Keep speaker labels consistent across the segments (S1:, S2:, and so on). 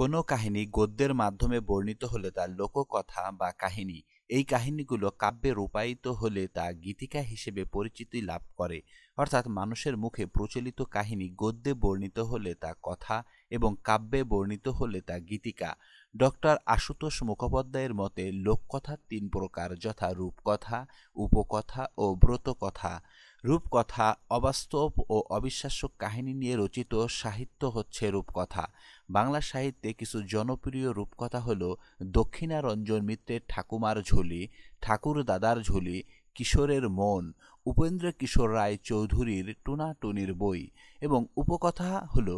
S1: কোনো কাহিনী গদ্যের মাধ্যমে বর্ণিত হলে তা লোককথা বা কাহিনী এই কাহিনীগুলো কাব্যে রূপায়িত হলে তা গীতিকা হিসেবে পরিচিতি লাভ করে অর্থাৎ মানুষের মুখে প্রচলিত কাহিনী গদ্যে বর্ণিত হলে তা কথা এবং কাব্যে বর্ণিত হলে তা গীতিকা ডক্টর আশুতোষ মুখোপাধ্যায়ের মতে লোককথা তিন প্রকার যথা রূপকথা উপকথা ও ব্রতকথা রূপকথা অবাস্তব ও অবিশ্বাস্য কাহিনী নিয়ে রচিত সাহিত্য হচ্ছে রূপকথা বাংলা সাহিত্যে কিছু জনপ্রিয় রূপকথা হল দক্ষিণারঞ্জন মিত্রের ঠাকুমার ঝুল ঝুলি দাদার ঝুলি কিশোরের মন উপেন্দ্র কিশোর রায় চৌধুরীর টুনির বই এবং উপকথা হলো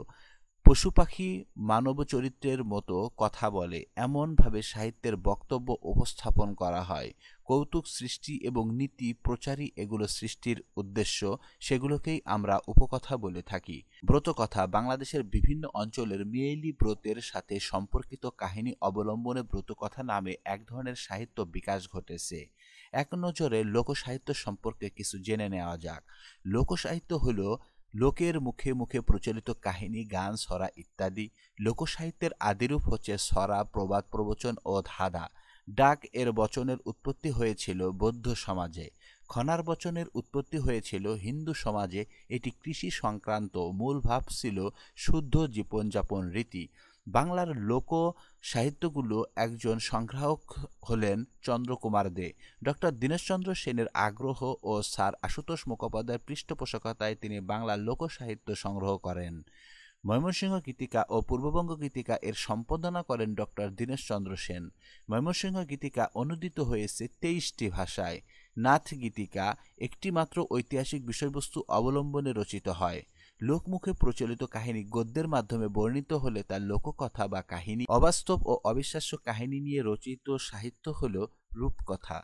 S1: পশু পাখি মানব চরিত্রের মতো কথা বলে এমনভাবে সাহিত্যের বক্তব্য উপস্থাপন করা হয় কৌতুক সৃষ্টি এবং নীতি প্রচারই এগুলো সৃষ্টির উদ্দেশ্য সেগুলোকেই আমরা উপকথা বলে থাকি ব্রতকথা বাংলাদেশের বিভিন্ন অঞ্চলের মেয়েলি ব্রতের সাথে সম্পর্কিত কাহিনী অবলম্বনে ব্রতকথা নামে এক ধরনের সাহিত্য বিকাশ ঘটেছে এক নজরে লোকসাহিত্য সম্পর্কে কিছু জেনে নেওয়া যাক লোকসাহিত্য হলো লোকের মুখে মুখে প্রচলিত কাহিনী গান সরা ইত্যাদি লোকসাহিত্যের আদিরূপ হচ্ছে সরা প্রবাদ প্রবচন ও ধাঁধা ডাক এর বচনের উৎপত্তি হয়েছিল বৌদ্ধ সমাজে খনার বচনের উৎপত্তি হয়েছিল হিন্দু সমাজে এটি কৃষি সংক্রান্ত মূল ভাব ছিল শুদ্ধ জীবনযাপন রীতি বাংলার লোক সাহিত্যগুলো একজন সংগ্রাহক হলেন চন্দ্রকুমার দে ডক্টর দীনেশচন্দ্র সেনের আগ্রহ ও স্যার আশুতোষ মুখোপাধ্যায়ের পৃষ্ঠপোষকতায় তিনি বাংলার লোকসাহিত্য সংগ্রহ করেন ময়মনসিংহ গীতিকা ও পূর্ববঙ্গ গীতিকা এর সম্পাদনা করেন ডক্টর দীনেশচন্দ্র সেন ময়মনসিংহ গীতিকা অনুদিত হয়েছে তেইশটি ভাষায় নাথ গীতিকা একটিমাত্র ঐতিহাসিক বিষয়বস্তু অবলম্বনে রচিত হয় লোকমুখে প্রচলিত কাহিনী গদ্যের মাধ্যমে বর্ণিত হলে তার লোককথা বা কাহিনী অবাস্তব ও অবিশ্বাস্য কাহিনী নিয়ে রচিত সাহিত্য হল রূপকথা